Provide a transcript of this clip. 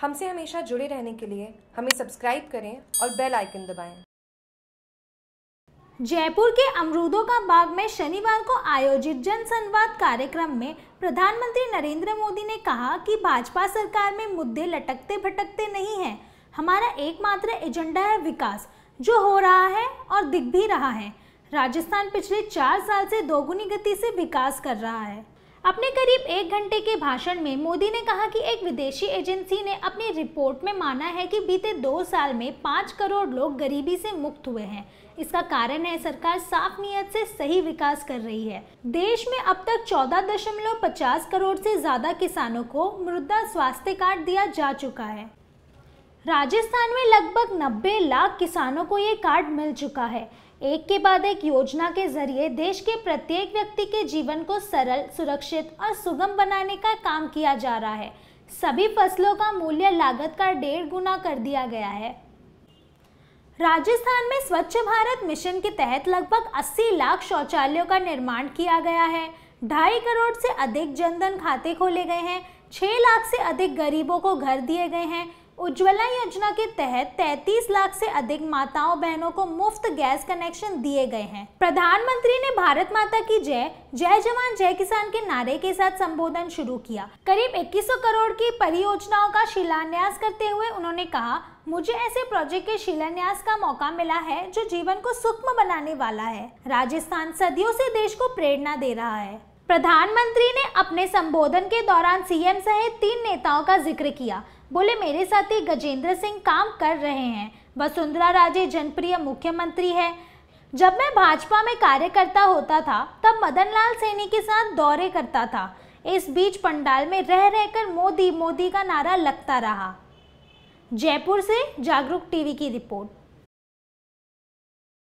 हमसे हमेशा जुड़े रहने के लिए हमें सब्सक्राइब करें और बेल आइकन दबाएं। जयपुर के अमरूदों का बाग में शनिवार को आयोजित जनसंवाद कार्यक्रम में प्रधानमंत्री नरेंद्र मोदी ने कहा कि भाजपा सरकार में मुद्दे लटकते भटकते नहीं हैं हमारा एकमात्र एजेंडा है विकास जो हो रहा है और दिख भी रहा है राजस्थान पिछले चार साल से दोगुनी गति से विकास कर रहा है अपने करीब एक घंटे के भाषण में मोदी ने कहा कि एक विदेशी एजेंसी ने अपनी रिपोर्ट में माना है कि बीते दो साल में पाँच करोड़ लोग गरीबी से मुक्त हुए हैं इसका कारण है सरकार साफ नीयत से सही विकास कर रही है देश में अब तक चौदह दशमलव पचास करोड़ से ज़्यादा किसानों को मृदा स्वास्थ्य कार्ड दिया जा चुका है राजस्थान में लगभग 90 लाख किसानों को ये कार्ड मिल चुका है एक के बाद एक योजना के जरिए देश के प्रत्येक व्यक्ति के जीवन को सरल सुरक्षित और सुगम बनाने का काम किया जा रहा है सभी फसलों का मूल्य लागत का डेढ़ गुना कर दिया गया है राजस्थान में स्वच्छ भारत मिशन के तहत लगभग 80 लाख शौचालयों का निर्माण किया गया है ढाई करोड़ से अधिक जनधन खाते खोले गए हैं छः लाख से अधिक गरीबों को घर दिए गए हैं उज्ज्वला योजना के तहत 33 लाख से अधिक माताओं बहनों को मुफ्त गैस कनेक्शन दिए गए हैं प्रधानमंत्री ने भारत माता की जय जय जवान जय किसान के नारे के साथ संबोधन शुरू किया करीब 2100 करोड़ की परियोजनाओं का शिलान्यास करते हुए उन्होंने कहा मुझे ऐसे प्रोजेक्ट के शिलान्यास का मौका मिला है जो जीवन को सूक्ष्म बनाने वाला है राजस्थान सदियों से देश को प्रेरणा दे रहा है प्रधानमंत्री ने अपने संबोधन के दौरान सीएम सहित तीन नेताओं का जिक्र किया बोले मेरे साथी गजेंद्र सिंह काम कर रहे हैं वसुंधरा राजे जनप्रिय मुख्यमंत्री है जब मैं भाजपा में कार्यकर्ता होता था तब मदन लाल सैनी के साथ दौरे करता था इस बीच पंडाल में रह रहकर मोदी मोदी का नारा लगता रहा जयपुर से जागरूक टीवी की रिपोर्ट